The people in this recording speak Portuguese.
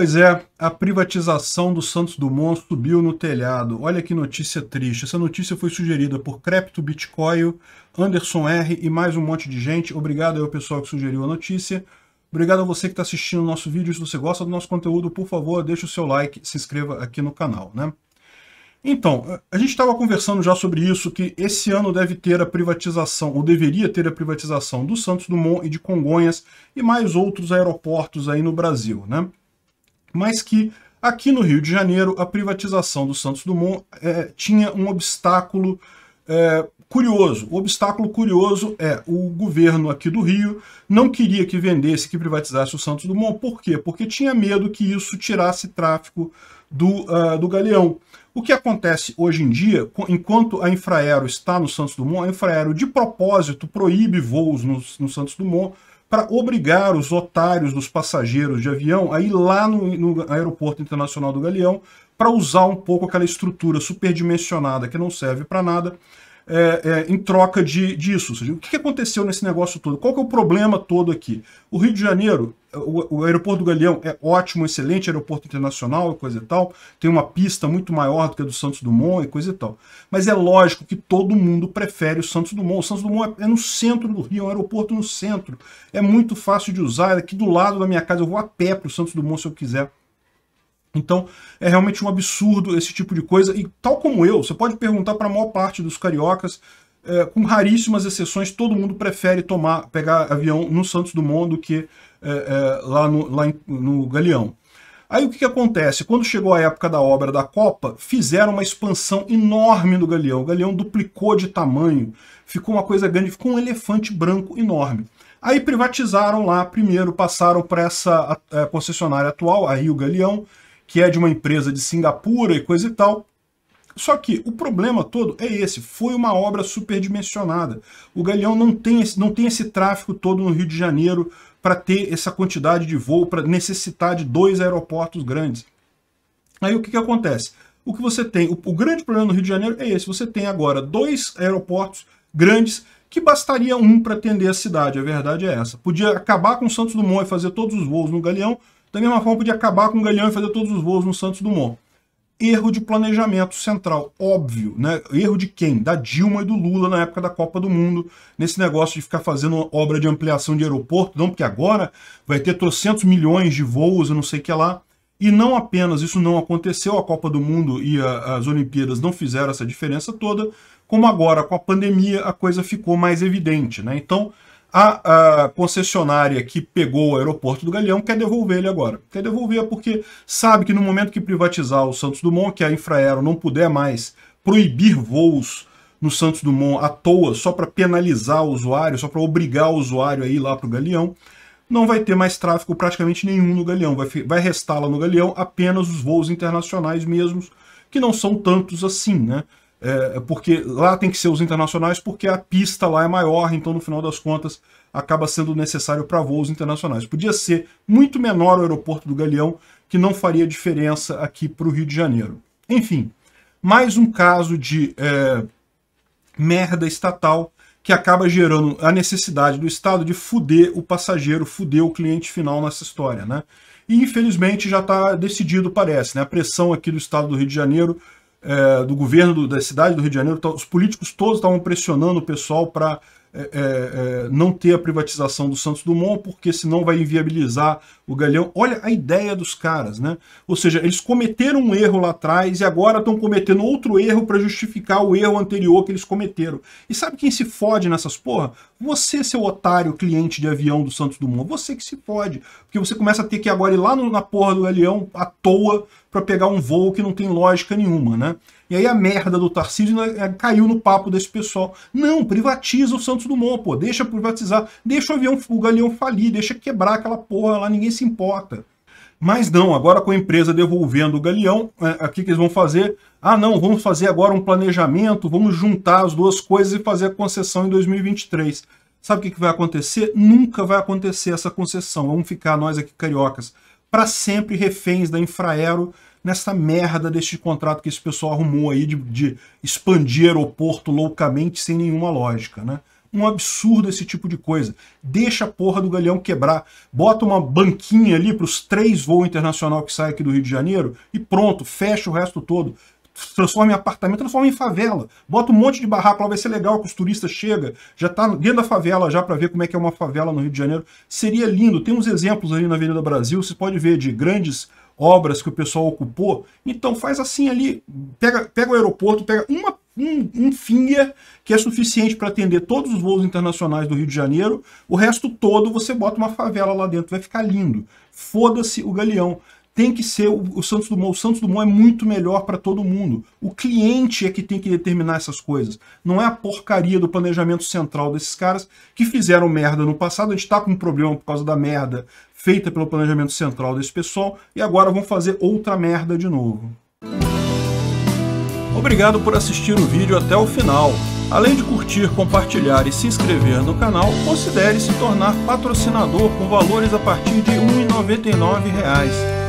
Pois é, a privatização do Santos Dumont subiu no telhado. Olha que notícia triste. Essa notícia foi sugerida por Crepto Bitcoin, Anderson R e mais um monte de gente. Obrigado ao pessoal que sugeriu a notícia. Obrigado a você que está assistindo o nosso vídeo. Se você gosta do nosso conteúdo, por favor, deixe o seu like, se inscreva aqui no canal, né? Então, a gente estava conversando já sobre isso, que esse ano deve ter a privatização, ou deveria ter a privatização do Santos Dumont e de Congonhas e mais outros aeroportos aí no Brasil, né? mas que aqui no Rio de Janeiro a privatização do Santos Dumont é, tinha um obstáculo é, curioso. O obstáculo curioso é o governo aqui do Rio não queria que vendesse, que privatizasse o Santos Dumont. Por quê? Porque tinha medo que isso tirasse tráfego do, uh, do Galeão. O que acontece hoje em dia, enquanto a Infraero está no Santos Dumont, a Infraero de propósito proíbe voos no, no Santos Dumont para obrigar os otários dos passageiros de avião a ir lá no, no Aeroporto Internacional do Galeão para usar um pouco aquela estrutura superdimensionada que não serve para nada, é, é, em troca de, disso. Seja, o que aconteceu nesse negócio todo? Qual é o problema todo aqui? O Rio de Janeiro, o, o, aeroporto do Galeão é ótimo, excelente aeroporto internacional e coisa e tal, tem uma pista muito maior do que a do Santos Dumont e coisa e tal. Mas é lógico que todo mundo prefere o Santos Dumont. O Santos Dumont é, é no centro do Rio, é um aeroporto no centro. É muito fácil de usar, é aqui do lado da minha casa, eu vou a pé para o Santos Dumont se eu quiser. Então, é realmente um absurdo esse tipo de coisa. E tal como eu, você pode perguntar para a maior parte dos cariocas, é, com raríssimas exceções, todo mundo prefere tomar, pegar avião no Santos Dumont do que é, é, lá, no, lá em, no Galeão. Aí o que, que, acontece? Quando chegou a época da obra da Copa, fizeram uma expansão enorme do Galeão. O Galeão duplicou de tamanho, ficou uma coisa grande, ficou um elefante branco enorme. Aí privatizaram lá primeiro, passaram para essa é, concessionária atual, a Rio Galeão, que é de uma empresa de Singapura e coisa e tal. Só que o problema todo é esse, foi uma obra superdimensionada. O Galeão não tem esse, não tem esse tráfego todo no Rio de Janeiro para ter essa quantidade de voo, para necessitar de dois aeroportos grandes. Aí o que, que acontece? O que você tem, o, o grande problema no Rio de Janeiro é esse, você tem agora dois aeroportos grandes que bastaria um para atender a cidade, a verdade é essa. Podia acabar com o Santos Dumont e fazer todos os voos no Galeão, da mesma forma, podia acabar com o Galeão e fazer todos os voos no Santos Dumont. Erro de planejamento central, óbvio, né? Erro de quem? Da Dilma e do Lula na época da Copa do Mundo, nesse negócio de ficar fazendo obra de ampliação de aeroporto, não, porque agora vai ter trocentos milhões de voos e não sei o que lá. E não apenas isso não aconteceu, a Copa do Mundo e a, as Olimpíadas não fizeram essa diferença toda, como agora com a pandemia a coisa ficou mais evidente, né? Então, a, a, concessionária que pegou o aeroporto do Galeão quer devolver ele agora. Quer devolver porque sabe que no momento que privatizar o Santos Dumont, que a Infraero não puder mais proibir voos no Santos Dumont à toa, só para penalizar o usuário, só para obrigar o usuário a ir lá para o Galeão, não vai ter mais tráfego praticamente nenhum no Galeão. Vai, vai restar lá no Galeão apenas os voos internacionais mesmos, que não são tantos assim, né? É, porque lá tem que ser os internacionais, porque a pista lá é maior, então no final das contas acaba sendo necessário para voos internacionais. Podia ser muito menor o aeroporto do Galeão, que não faria diferença aqui para o Rio de Janeiro. Enfim, mais um caso de é, merda estatal que acaba gerando a necessidade do Estado de fuder o passageiro, fuder o cliente final nessa história, né? E infelizmente já está decidido, parece, né? A pressão aqui do Estado do Rio de Janeiro é, do governo do, da cidade do Rio de Janeiro, tá, os políticos todos estavam pressionando o pessoal para é, é, é, não ter a privatização do Santos Dumont, porque senão vai inviabilizar o Galeão. Olha a ideia dos caras, né? Ou seja, eles cometeram um erro lá atrás e agora estão cometendo outro erro para justificar o erro anterior que eles cometeram. E sabe quem se fode nessas porra? Você, seu otário cliente de avião do Santos Dumont, você que se fode. Porque você começa a ter que agora ir lá no, na porra do Galeão à toa para pegar um voo que não tem lógica nenhuma, né? E aí a merda do Tarcísio eh, caiu no papo desse pessoal. Não, privatiza o Santos Dumont, pô, deixa privatizar, deixa o avião, o galeão falir, deixa quebrar aquela porra lá, ninguém se importa. Mas não, agora com a empresa devolvendo o galeão, é, o que, eles vão fazer? Ah, não, vamos fazer agora um planejamento, vamos juntar as duas coisas e fazer a concessão em 2023. Sabe o que vai acontecer? Nunca vai acontecer essa concessão. Vamos ficar nós aqui cariocas para sempre reféns da Infraero nessa merda deste contrato que esse pessoal arrumou aí de, de expandir aeroporto loucamente sem nenhuma lógica, né? Um absurdo esse tipo de coisa. Deixa a porra do galeão quebrar. Bota uma banquinha ali para os três voos internacionais que saem aqui do Rio de Janeiro e pronto, fecha o resto todo transforma em apartamento, transforma em favela. Bota um monte de barraco lá, vai ser legal que os turistas chegam, já tá dentro da favela já para ver como é que é uma favela no Rio de Janeiro. Seria lindo, tem uns exemplos ali na Avenida Brasil, você pode ver de grandes obras que o pessoal ocupou. Então faz assim ali, pega, pega o aeroporto, pega uma um, um finger que é suficiente para atender todos os voos internacionais do Rio de Janeiro, o resto todo você bota uma favela lá dentro, vai ficar lindo. Foda-se o galeão tem que ser o, o Santos Dumont. O Santos Dumont é muito melhor para todo mundo. O cliente é que tem que determinar essas coisas. Não é a porcaria do planejamento central desses caras que fizeram merda no passado. A gente está com um problema por causa da merda feita pelo planejamento central desse pessoal e agora vão fazer outra merda de novo. Obrigado por assistir o vídeo até o final. Além de curtir, compartilhar e se inscrever no canal, considere se tornar patrocinador com valores a partir de R$ 1,99